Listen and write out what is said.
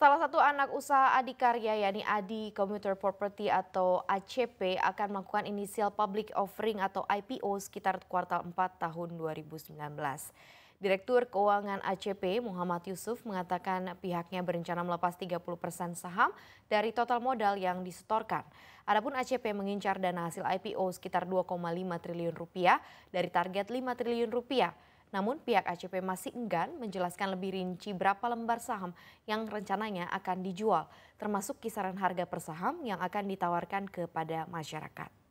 Salah satu anak usaha adikarya yakni Adi Commuter Property atau ACP akan melakukan inisial public offering atau IPO sekitar kuartal 4 tahun 2019. Direktur Keuangan ACP Muhammad Yusuf mengatakan pihaknya berencana melepas 30 persen saham dari total modal yang disetorkan. Adapun ACP mengincar dana hasil IPO sekitar 2,5 triliun rupiah dari target 5 triliun rupiah. Namun pihak ACP masih enggan menjelaskan lebih rinci berapa lembar saham yang rencananya akan dijual, termasuk kisaran harga per saham yang akan ditawarkan kepada masyarakat.